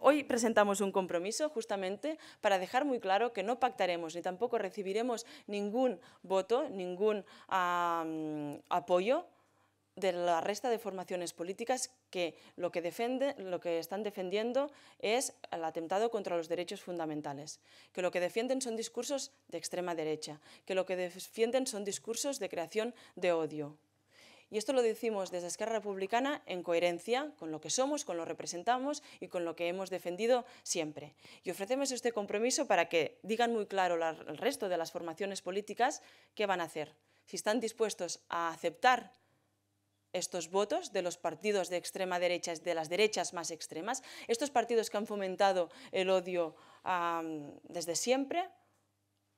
Hoy presentamos un compromiso justamente para dejar muy claro que no pactaremos ni tampoco recibiremos ningún voto, ningún apoyo de la resta de formaciones políticas que lo que, lo que están defendiendo es el atentado contra los derechos fundamentales, que lo que defienden son discursos de extrema derecha, que lo que defienden son discursos de creación de odio. Y esto lo decimos desde Esquerra Republicana en coherencia con lo que somos, con lo que representamos y con lo que hemos defendido siempre. Y ofrecemos este compromiso para que digan muy claro el resto de las formaciones políticas qué van a hacer. Si están dispuestos a aceptar estos votos de los partidos de extrema derecha, de las derechas más extremas, estos partidos que han fomentado el odio desde siempre,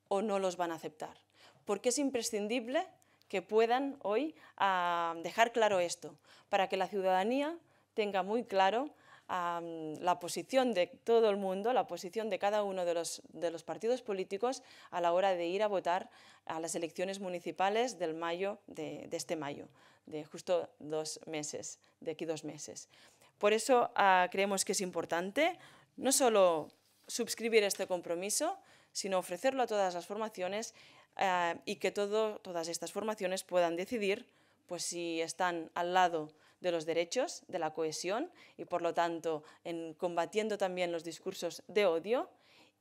o no los van a aceptar. Porque es imprescindible que puedan hoy ah, dejar claro esto, para que la ciudadanía tenga muy claro la posición de todo el mundo, la posición de cada uno de los, partidos políticos a la hora de ir a votar a las elecciones municipales del mayo, de, este mayo, de justo dos meses, de aquí dos meses. Por eso ah, creemos que es importante no solo suscribir este compromiso, sino ofrecerlo a todas las formaciones eh, y que todas estas formaciones puedan decidir pues, si están al lado de los derechos, de la cohesión y por lo tanto en combatiendo también los discursos de odio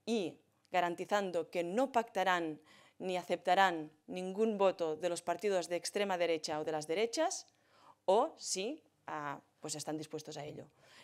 y garantizando que no pactarán ni aceptarán ningún voto de los partidos de extrema derecha o de las derechas o si ah, pues están dispuestos a ello.